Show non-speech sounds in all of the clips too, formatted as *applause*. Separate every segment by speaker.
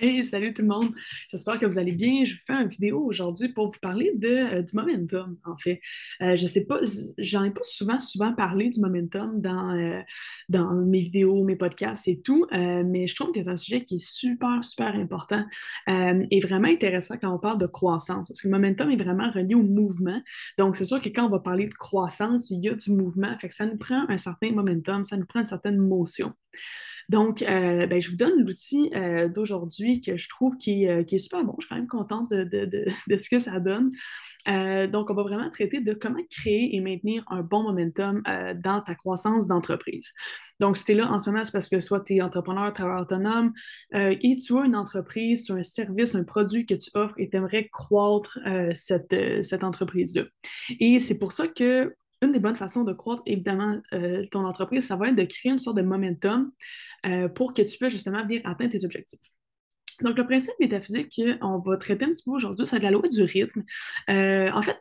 Speaker 1: Hey, salut tout le monde. J'espère que vous allez bien. Je vous fais une vidéo aujourd'hui pour vous parler de, euh, du momentum, en fait. Euh, je sais pas, j'en ai pas souvent, souvent parlé du momentum dans, euh, dans mes vidéos, mes podcasts et tout, mais je trouve que c'est un sujet qui est super, super important et vraiment intéressant quand on parle de croissance, parce que le momentum est vraiment relié au mouvement. Donc, c'est sûr que quand on va parler de croissance, il y a du mouvement, fait que ça nous prend un certain momentum, ça nous prend une certaine motion. Donc, euh, ben, je vous donne l'outil euh, d'aujourd'hui que je trouve euh, qui, est super bon. Je suis quand même contente de, *laughs* ce que ça donne. donc, on va vraiment traiter de comment créer et maintenir un bon momentum dans ta croissance d'entreprise. Donc, si là en ce moment, c'est parce que soit tu es entrepreneur, travailleur autonome et tu as une entreprise, tu as un service, un produit que tu offres et tu aimerais croître cette entreprise-là. Et c'est pour ça que une des bonnes façons de croître, évidemment, euh, ton entreprise, ça va être de créer une sorte de momentum euh, pour que tu puisses justement venir atteindre tes objectifs. Donc, le principe métaphysique qu'on va traiter un petit peu aujourd'hui, c'est de la loi du rythme. Euh, en fait,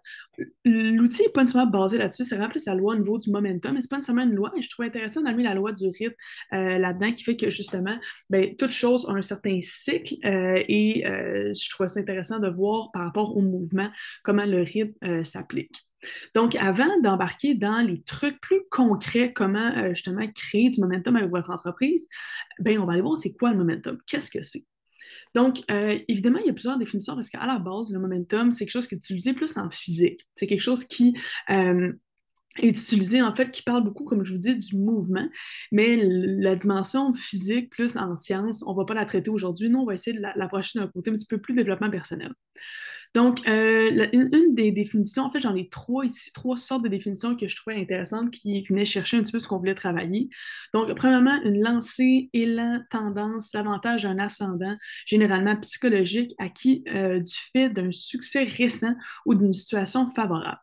Speaker 1: l'outil n'est pas nécessairement basé là-dessus, c'est vraiment plus la loi au niveau du momentum, mais ce n'est pas nécessairement une loi. Et je trouve intéressant d'amener la loi du rythme là-dedans, qui fait que justement, ben, toutes choses ont un certain cycle. et je trouve ça intéressant de voir par rapport au mouvement comment le rythme s'applique. Donc, avant d'embarquer dans les trucs plus concrets, comment euh, justement créer du momentum avec votre entreprise, bien, on va aller voir c'est quoi le momentum, qu'est-ce que c'est. Donc, euh, évidemment, il y a plusieurs définitions parce qu'à la base, le momentum, c'est quelque chose qui est utilisé plus en physique. C'est quelque chose qui euh, est utilisé, en fait, qui parle beaucoup, comme je vous dis, du mouvement, mais la dimension physique plus en science, on ne va pas la traiter aujourd'hui. Nous, on va essayer de l'approcher d'un côté un petit peu plus développement personnel. Donc, euh, une, des définitions, en fait, j'en ai trois ici, trois sortes de définitions que je trouvais intéressantes qui venaient chercher un petit peu ce qu'on voulait travailler. Donc, premièrement, une lancée, élan, tendance, l'avantage d'un ascendant, généralement psychologique, acquis euh, du fait d'un succès récent ou d'une situation favorable.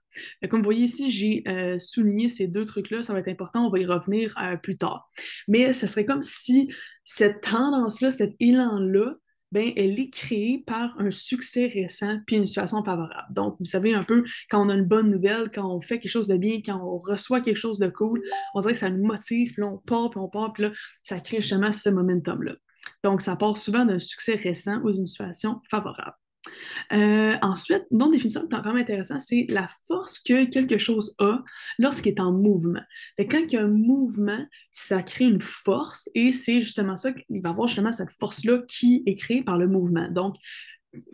Speaker 1: Comme vous voyez ici, j'ai euh, souligné ces deux trucs-là, ça va être important, on va y revenir plus tard. Mais ce serait comme si cette tendance-là, cet élan-là, ben, elle est créée par un succès récent puis une situation favorable. Donc, vous savez, un peu, quand on a une bonne nouvelle, quand on fait quelque chose de bien, quand on reçoit quelque chose de cool, on dirait que ça nous motive, puis là, on part, puis on part, puis là, ça crée justement ce momentum-là. Donc, ça part souvent d'un succès récent ou d'une situation favorable. Euh, ensuite, ensuite, autre définition qui est encore intéressant, c'est la force que quelque chose a lorsqu'il est en mouvement. quand il y a un mouvement, ça crée une force et c'est justement ça, il va y avoir justement cette force-là qui est créée par le mouvement. Donc,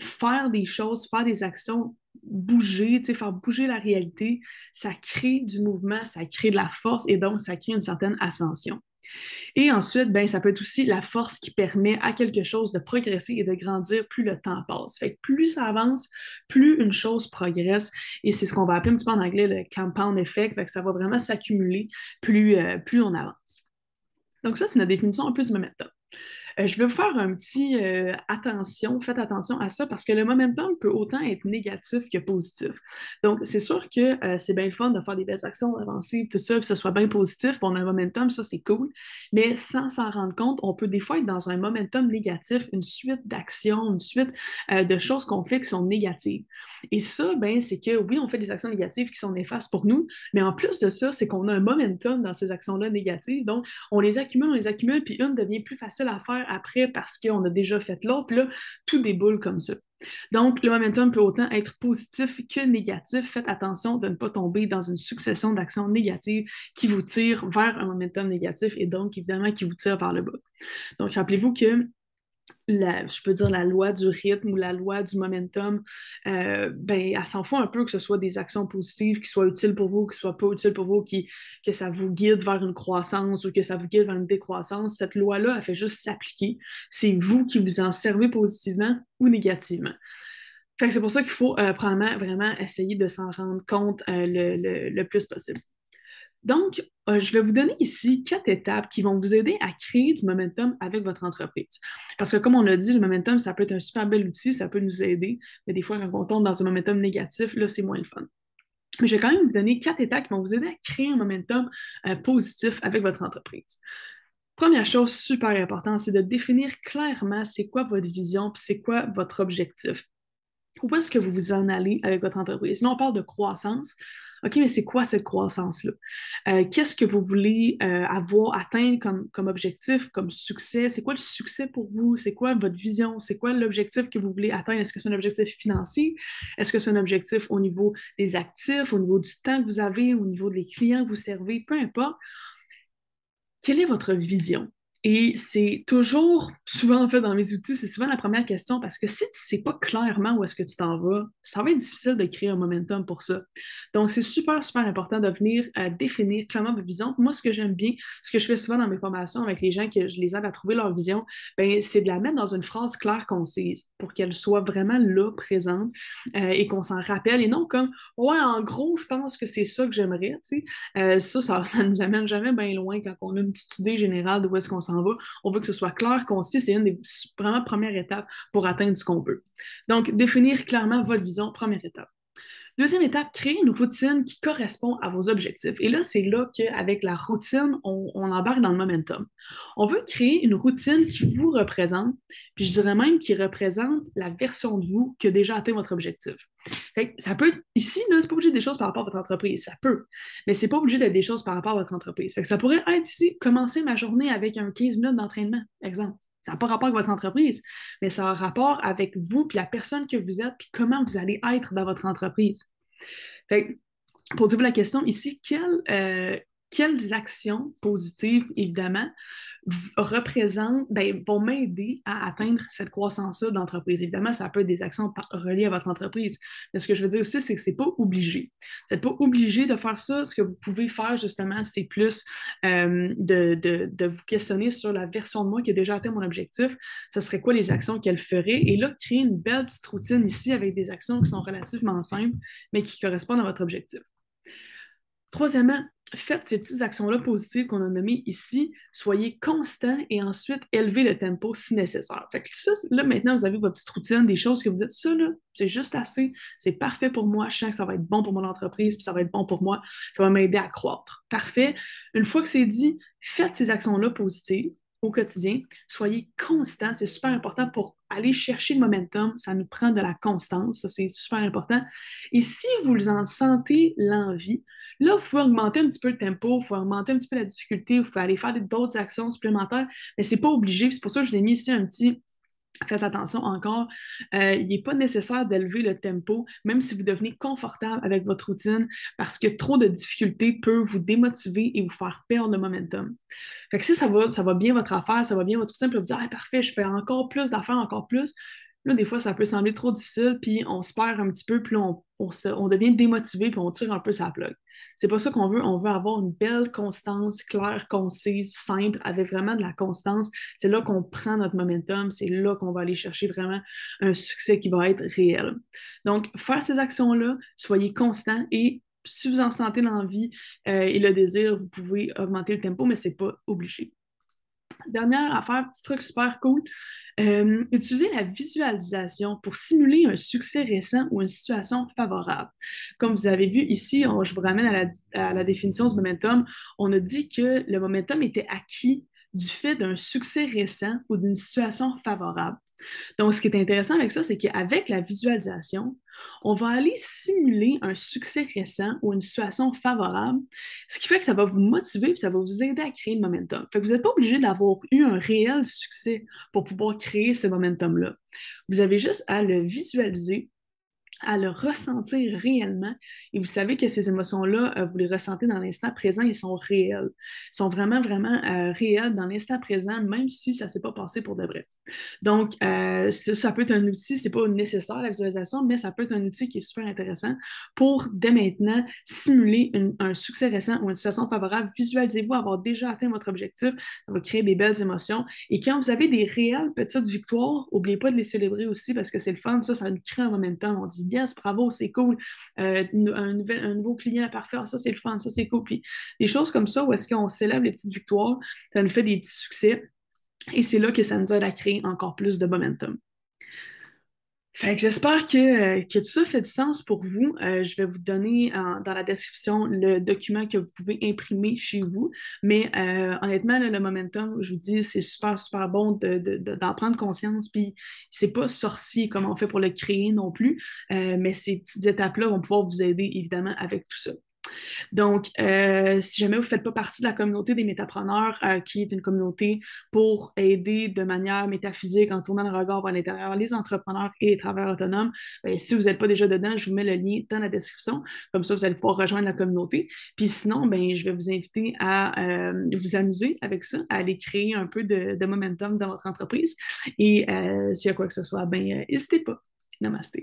Speaker 1: faire des choses, faire des actions, bouger, faire bouger la réalité, ça crée du mouvement, ça crée de la force et donc ça crée une certaine ascension. Et ensuite, ben, ça peut être aussi la force qui permet à quelque chose de progresser et de grandir plus le temps passe. Fait que plus ça avance, plus une chose progresse. Et c'est ce qu'on va appeler un petit peu en anglais le compound effect. Fait que ça va vraiment s'accumuler plus, euh, plus on avance. Donc ça, c'est la définition un peu du momentum. Euh, je veux faire un petit euh, attention, faites attention à ça parce que le momentum peut autant être négatif que positif. Donc, c'est sûr que euh, c'est bien le fun de faire des belles actions, d'avancer, tout ça, que ce soit bien positif, on a un momentum, ça c'est cool. Mais sans s'en rendre compte, on peut des fois être dans un momentum négatif, une suite d'actions, une suite de choses qu'on fait qui sont négatives. Et ça, ben, c'est que oui, on fait des actions négatives qui sont néfastes pour nous, mais en plus de ça, c'est qu'on a un momentum dans ces actions-là négatives. Donc, on les accumule, on les accumule, puis une devient plus facile à faire après parce qu'on a déjà fait l'autre, puis là, tout déboule comme ça. Donc, le momentum peut autant être positif que négatif. Faites attention de ne pas tomber dans une succession d'actions négatives qui vous tirent vers un momentum négatif et donc, évidemment, qui vous tire par le bas. Donc, rappelez-vous que je peux dire la loi du rythme ou la loi du momentum, euh, ben, elle s'en fout un peu que ce soit des actions positives qui soient utiles pour vous, qui soient pas utiles pour vous, qui, que ça vous guide vers une croissance ou que ça vous guide vers une décroissance. Cette loi-là, elle fait juste s'appliquer. C'est vous qui vous en servez positivement ou négativement. c'est pour ça qu'il faut euh, vraiment essayer de s'en rendre compte euh, le plus possible. Donc, euh, je vais vous donner ici quatre étapes qui vont vous aider à créer du momentum avec votre entreprise. Parce que comme on l'a dit, le momentum, ça peut être un super bel outil, ça peut nous aider, mais des fois, quand on tombe dans un momentum négatif, là, c'est moins le fun. Mais je vais quand même vous donner quatre étapes qui vont vous aider à créer un momentum euh, positif avec votre entreprise. Première chose super importante, c'est de définir clairement c'est quoi votre vision, puis c'est quoi votre objectif où est-ce que vous vous en allez avec votre entreprise? Sinon, on parle de croissance, OK, mais c'est quoi cette croissance-là? Euh, qu'est-ce que vous voulez euh, avoir, atteint comme, comme objectif, comme succès? C'est quoi le succès pour vous? C'est quoi votre vision? C'est quoi l'objectif que vous voulez atteindre? Est-ce que c'est un objectif financier? Est-ce que c'est un objectif au niveau des actifs, au niveau du temps que vous avez, au niveau des clients que vous servez? Peu importe. Quelle est votre vision? Et c'est toujours, souvent en fait dans mes outils, c'est souvent la première question parce que si tu ne sais pas clairement où est-ce que tu t'en vas, ça va être difficile de créer un momentum pour ça. Donc c'est super, super important de venir euh, définir clairement votre vision. Moi, ce que j'aime bien, ce que je fais souvent dans mes formations avec les gens que je les aide à trouver leur vision, ben, c'est de la mettre dans une phrase claire, concise pour qu'elle soit vraiment là, présente euh, et qu'on s'en rappelle et non comme Ouais, en gros, je pense que c'est ça que j'aimerais. Euh, ça, ça, ne nous amène jamais bien loin quand on a une petite idée générale de où est-ce qu'on s'en on veut que ce soit clair, concis, c'est une des vraiment premières étapes pour atteindre ce qu'on veut. Donc, définir clairement votre vision, première étape. Deuxième étape, créer une routine qui correspond à vos objectifs. Et là, c'est là qu'avec la routine, on, embarque dans le momentum. On veut créer une routine qui vous représente, puis je dirais même qui représente la version de vous qui a déjà atteint votre objectif. Fait ça peut, ici, c'est pas obligé des choses par rapport à votre entreprise, ça peut, mais c'est pas obligé d'être des choses par rapport à votre entreprise. que ça pourrait être ici, commencer ma journée avec un 15 minutes d'entraînement, exemple. Ça n'a pas rapport avec votre entreprise, mais ça a rapport avec vous, puis la personne que vous êtes, puis comment vous allez être dans votre entreprise. Fait que, vous la question ici, quel, euh, quelles actions positives, évidemment, représentent, ben, vont m'aider à atteindre cette croissance-là d'entreprise. Évidemment, ça peut être des actions reliées à votre entreprise. Mais ce que je veux dire ici, c'est que ce n'est pas obligé. Vous n'êtes pas obligé de faire ça. Ce que vous pouvez faire, justement, c'est plus euh, de, vous questionner sur la version de moi qui a déjà atteint mon objectif. Ce serait quoi les actions qu'elle ferait? Et là, créer une belle petite routine ici avec des actions qui sont relativement simples, mais qui correspondent à votre objectif. Troisièmement, faites ces petites actions-là positives qu'on a nommées ici, soyez constant et ensuite élevez le tempo si nécessaire. Fait que ça, là, maintenant, vous avez votre petite routine, des choses que vous dites, ça, là, c'est juste assez, c'est parfait pour moi, je sens que ça va être bon pour mon entreprise, puis ça va être bon pour moi, ça va m'aider à croître. Parfait. Une fois que c'est dit, faites ces actions-là positives, au quotidien. Soyez constant, c'est super important pour aller chercher le momentum, ça nous prend de la constance, ça c'est super important. Et si vous en sentez l'envie, là, vous pouvez augmenter un petit peu le tempo, vous pouvez augmenter un petit peu la difficulté, vous pouvez aller faire d'autres actions supplémentaires, mais c'est pas obligé. C'est pour ça que je vous ai mis ici un petit Faites attention encore, euh, il n'est pas nécessaire d'élever le tempo, même si vous devenez confortable avec votre routine, parce que trop de difficultés peuvent vous démotiver et vous faire perdre le momentum. Fait que si ça va, ça va bien votre affaire, ça va bien votre routine, vous dire ah, parfait, je fais encore plus d'affaires, encore plus, Là, des fois, ça peut sembler trop difficile, puis on se perd un petit peu, puis on, devient démotivé, puis on tire un peu sa plug. C'est pas ça qu'on veut. On veut avoir une belle constance, claire, concise, simple, avec vraiment de la constance. C'est là qu'on prend notre momentum. C'est là qu'on va aller chercher vraiment un succès qui va être réel. Donc, faire ces actions-là, soyez constant et si vous en sentez l'envie euh, et le désir, vous pouvez augmenter le tempo, mais c'est pas obligé. Dernière affaire, petit truc super cool. Euh, utiliser la visualisation pour simuler un succès récent ou une situation favorable. Comme vous avez vu ici, je vous ramène à la, à la définition du momentum. On a dit que le momentum était acquis du fait d'un succès récent ou d'une situation favorable. Donc, ce qui est intéressant avec ça, c'est qu'avec la visualisation, on va aller simuler un succès récent ou une situation favorable, ce qui fait que ça va vous motiver et ça va vous aider à créer le momentum. que vous n'êtes pas obligé d'avoir eu un réel succès pour pouvoir créer ce momentum-là. Vous avez juste à le visualiser à le ressentir réellement. Et vous savez que ces émotions-là, euh, vous les ressentez dans l'instant présent, ils sont réels. Ils sont vraiment, vraiment euh, réels dans l'instant présent, même si ça ne s'est pas passé pour de vrai. Donc, euh, ça, peut être un outil, ce n'est pas nécessaire la visualisation, mais ça peut être un outil qui est super intéressant pour, dès maintenant, simuler un succès récent ou une situation favorable. Visualisez-vous avoir déjà atteint votre objectif. Ça va créer des belles émotions. Et quand vous avez des réelles petites victoires, n'oubliez pas de les célébrer aussi parce que c'est le fun. Ça, ça nous crée un temps, On dit yes, bravo, c'est cool, euh, un, nouveau client à parfaire, ah, ça c'est le fun, ça c'est cool. Puis des choses comme ça où est-ce qu'on célèbre les petites victoires, ça nous fait des petits succès et c'est là que ça nous aide à créer encore plus de momentum. Fait que j'espère que, euh, que, tout ça fait du sens pour vous. Euh, je vais vous donner dans la description le document que vous pouvez imprimer chez vous. Mais euh, honnêtement, le momentum, je vous dis, c'est super, super bon d'en prendre conscience. Puis c'est pas sorcier comme on fait pour le créer non plus. mais ces petites étapes-là vont pouvoir vous aider évidemment avec tout ça. Donc, euh, si jamais vous ne faites pas partie de la communauté des métapreneurs, euh, qui est une communauté pour aider de manière métaphysique en tournant le regard vers l'intérieur les entrepreneurs et les travailleurs autonomes, ben, si vous n'êtes pas déjà dedans, je vous mets le lien dans la description. Comme ça, vous allez pouvoir rejoindre la communauté. Puis sinon, ben, je vais vous inviter à euh, vous amuser avec ça, à aller créer un peu de, momentum dans votre entreprise. Et s'il y a quoi que ce soit, ben, n'hésitez pas. Namaste.